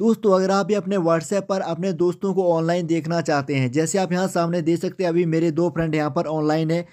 दोस्तों अगर आप भी अपने व्हाट्सएप पर अपने दोस्तों को ऑनलाइन देखना चाहते हैं जैसे आप यहाँ सामने देख सकते हैं अभी मेरे दो फ्रेंड यहाँ पर ऑनलाइन है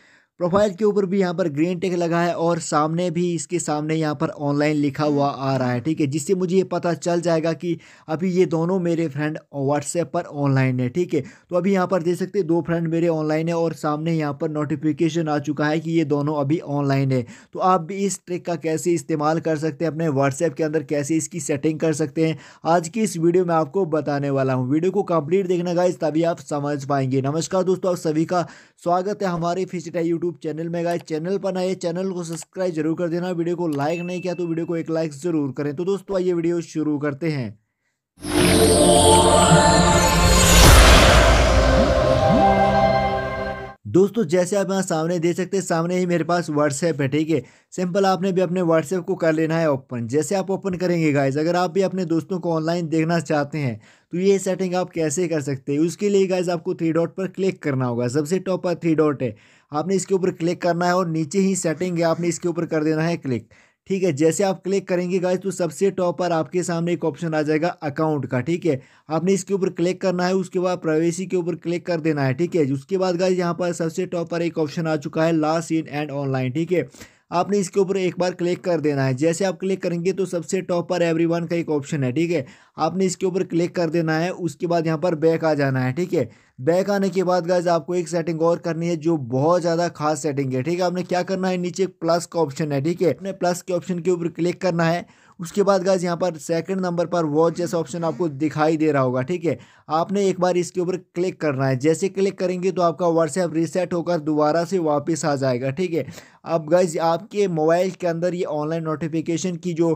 प्रोफाइल के ऊपर भी यहाँ पर ग्रीन टेक लगा है और सामने भी इसके सामने यहाँ पर ऑनलाइन लिखा हुआ आ रहा है ठीक है जिससे मुझे ये पता चल जाएगा कि अभी ये दोनों मेरे फ्रेंड व्हाट्सएप पर ऑनलाइन है ठीक है तो अभी यहाँ पर देख सकते हैं दो फ्रेंड मेरे ऑनलाइन है और सामने यहाँ पर नोटिफिकेशन आ चुका है कि ये दोनों अभी ऑनलाइन है तो आप भी इस ट्रिक का कैसे इस्तेमाल कर सकते हैं अपने व्हाट्सएप के अंदर कैसे इसकी सेटिंग कर सकते हैं आज की इस वीडियो में आपको बताने वाला हूँ वीडियो को कंप्लीट देखना गाइज तभी आप समझ पाएंगे नमस्कार दोस्तों आप सभी का स्वागत है हमारे फिजिटा यूट्यूब यूट्यूब चैनल में गाइस चैनल पर नए चैनल को सब्सक्राइब जरूर कर देना वीडियो को लाइक नहीं किया तो वीडियो को एक लाइक जरूर करें तो दोस्तों आइए वीडियो शुरू करते हैं दोस्तों जैसे आप यहाँ सामने देख सकते हैं सामने ही मेरे पास व्हाट्सएप है ठीक है सिंपल आपने भी अपने व्हाट्सएप को कर लेना है ओपन जैसे आप ओपन करेंगे गाइज अगर आप भी अपने दोस्तों को ऑनलाइन देखना चाहते हैं तो ये सेटिंग आप कैसे कर सकते हैं उसके लिए गाइज आपको थ्री डॉट पर क्लिक करना होगा सबसे टॉप पर थ्री डॉट है आपने इसके ऊपर क्लिक करना है और नीचे ही सेटिंग है आपने इसके ऊपर कर देना है क्लिक ठीक है जैसे आप क्लिक करेंगे गाइज तो सबसे टॉप पर आपके सामने एक ऑप्शन आ जाएगा अकाउंट का ठीक है आपने इसके ऊपर क्लिक करना है उसके बाद प्राइवेसी के ऊपर क्लिक कर देना है ठीक है उसके बाद गाइज यहाँ पर सबसे टॉप पर एक ऑप्शन आ चुका है लास्ट इन एंड ऑनलाइन ठीक है आपने इसके ऊपर एक बार क्लिक कर देना है जैसे आप क्लिक करेंगे तो सबसे टॉप पर एवरीवन का एक ऑप्शन है ठीक है आपने इसके ऊपर क्लिक कर देना है उसके बाद यहाँ पर बैक आ जाना है ठीक है बैक आने के बाद गाइज आपको एक सेटिंग और करनी है जो बहुत ज़्यादा खास सेटिंग है ठीक है आपने क्या करना है नीचे प्लस का ऑप्शन है ठीक है अपने प्लस के ऑप्शन के ऊपर क्लिक करना है उसके बाद गाइज यहाँ पर सेकंड नंबर पर वॉच जैसा ऑप्शन आपको दिखाई दे रहा होगा ठीक है आपने एक बार इसके ऊपर क्लिक करना है जैसे क्लिक करेंगे तो आपका व्हाट्सएप रीसेट होकर दोबारा से वापस आ जाएगा ठीक है अब गाइज आपके मोबाइल के अंदर ये ऑनलाइन नोटिफिकेशन की जो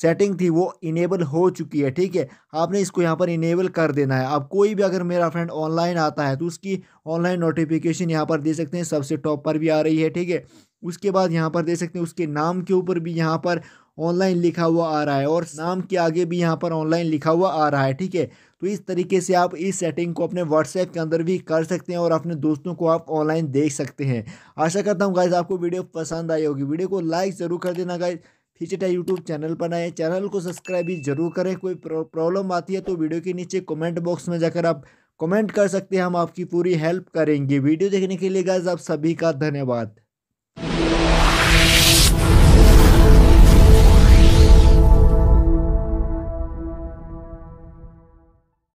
सेटिंग थी वो इनेबल हो चुकी है ठीक है आपने इसको यहाँ पर इनेबल कर देना है अब कोई भी अगर मेरा फ्रेंड ऑनलाइन आता है तो उसकी ऑनलाइन नोटिफिकेशन यहाँ पर दे सकते हैं सबसे टॉप पर भी आ रही है ठीक है उसके बाद यहाँ पर दे सकते हैं उसके नाम के ऊपर भी यहाँ पर ऑनलाइन लिखा हुआ आ रहा है और नाम के आगे भी यहाँ पर ऑनलाइन लिखा हुआ आ रहा है ठीक है तो इस तरीके से आप इस सेटिंग को अपने व्हाट्सएप के अंदर भी कर सकते हैं और अपने दोस्तों को आप ऑनलाइन देख सकते हैं आशा करता हूँ गाइज आपको वीडियो पसंद आई होगी वीडियो को लाइक ज़रूर कर देना गाइज फिजिटा यूट्यूब चैनल पर चैनल को सब्सक्राइब भी जरूर करें कोई प्रॉब्लम आती है तो वीडियो के नीचे कमेंट बॉक्स में जाकर आप कमेंट कर सकते हैं हम आपकी पूरी हेल्प करेंगे वीडियो देखने के लिए गाज आप सभी का धन्यवाद